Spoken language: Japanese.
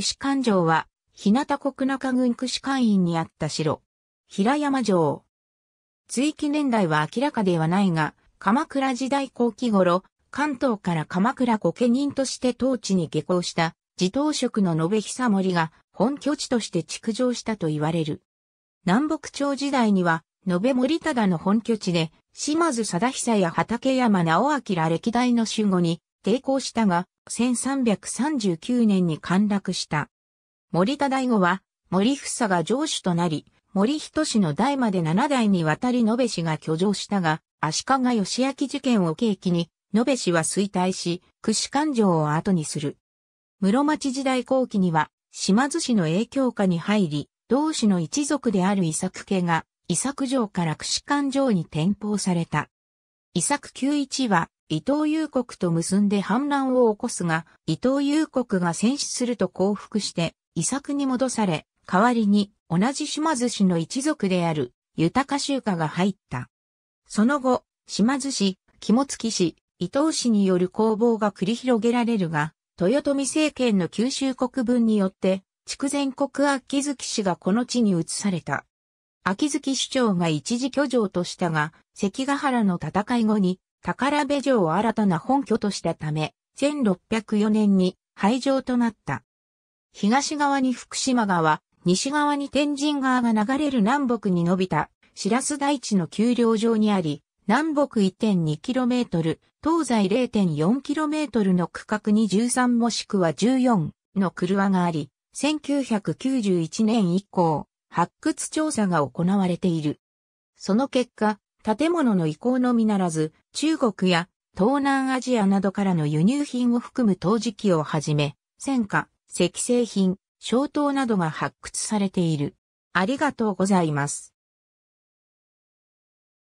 串館城は、日向国中郡串館院にあった城。平山城。追記年代は明らかではないが、鎌倉時代後期頃、関東から鎌倉御家人として当地に下校した、自当職の延久森が本拠地として築城したと言われる。南北朝時代には、延森忠の本拠地で、島津貞久や畠山直明ら歴代の守護に、抵抗したが、1339年に陥落した。森田大吾は、森房が城主となり、森人氏の代まで7代にわたり延べ氏が居城したが、足利義明事件を契機に、延べ氏は衰退し、屈指環城を後にする。室町時代後期には、島津氏の影響下に入り、同氏の一族である伊作家が、伊作城から屈指環城に転向された。伊作九一は、伊藤裕国と結んで反乱を起こすが、伊藤裕国が戦死すると降伏して、遺作に戻され、代わりに同じ島津氏の一族である、豊か集家が入った。その後、島津氏、肝付氏、伊藤氏による攻防が繰り広げられるが、豊臣政権の九州国分によって、筑前国秋月氏がこの地に移された。秋月市長が一時居城としたが、関ヶ原の戦い後に、宝部城を新たな本拠としたため、1604年に廃城となった。東側に福島川、西側に天神川が流れる南北に伸びた白洲大地の丘陵上にあり、南北 1.2km、東西 0.4km の区画に13もしくは14の車があり、1991年以降、発掘調査が行われている。その結果、建物の移行のみならず、中国や東南アジアなどからの輸入品を含む陶磁器をはじめ、戦火、石製品、小刀などが発掘されている。ありがとうございます。